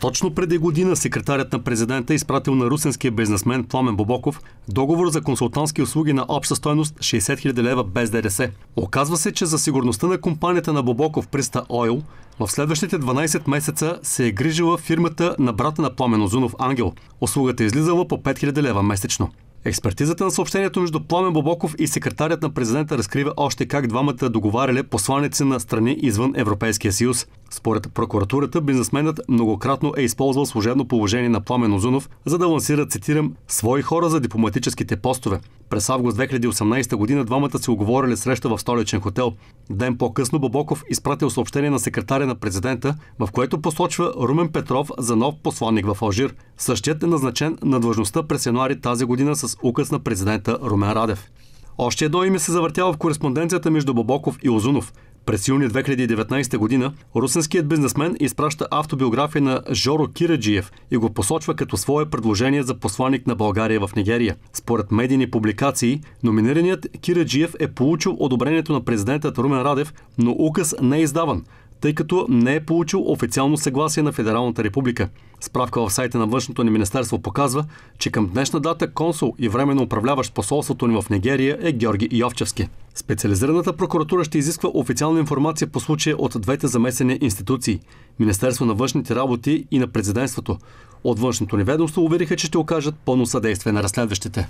Точно преди година секретарят на президента изпратил на русенския бизнесмен Пламен Бобоков договор за консултантски услуги на обща стоеност 60 000 лева без ДДС. Оказва се, че за сигурността на компанията на Бобоков Приста Ойл в следващите 12 месеца се е грижила фирмата на брата на Пламен Озунов Ангел. Услугата е излизала по 5000 лева месечно. Експертизата на съобщението между Пламен Бобоков и секретарят на президента разкрива още как двамата договаряли посланици на страни извън Европейския съюз. Според прокуратурата, бизнесменът многократно е използвал служебно положение на Пламен Озунов, за да лансира, цитирам, свои хора за дипломатическите постове. През август 2018 година двамата си оговорили среща в столичен хотел. Ден по-късно Бобоков изпратил съобщение на секретаря на президента, в което посочва Румен Петров за нов посланник в Алжир. Същият е назначен на длъжността през януари тази година с указ на президента Румен Радев. Още едно име се завъртява в кореспонденцията между Бобоков и Озунов. През юни 2019 година русенският бизнесмен изпраща автобиография на Жоро Кираджиев и го посочва като свое предложение за посланник на България в Нигерия. Според медийни публикации, номинираният Кираджиев е получил одобрението на президентът Румен Радев, но указ не е издаван – тъй като не е получил официално съгласие на Федералната република. Справка в сайта на Външното ни министерство показва, че към днешна дата консул и временно управляващ посолството ни в Нигерия е Георги Йовчевски. Специализираната прокуратура ще изисква официална информация по случая от двете замесени институции – Министерство на външните работи и на президентството. От външното ни ведомство увериха, че ще окажат пълно съдействие на разследващите.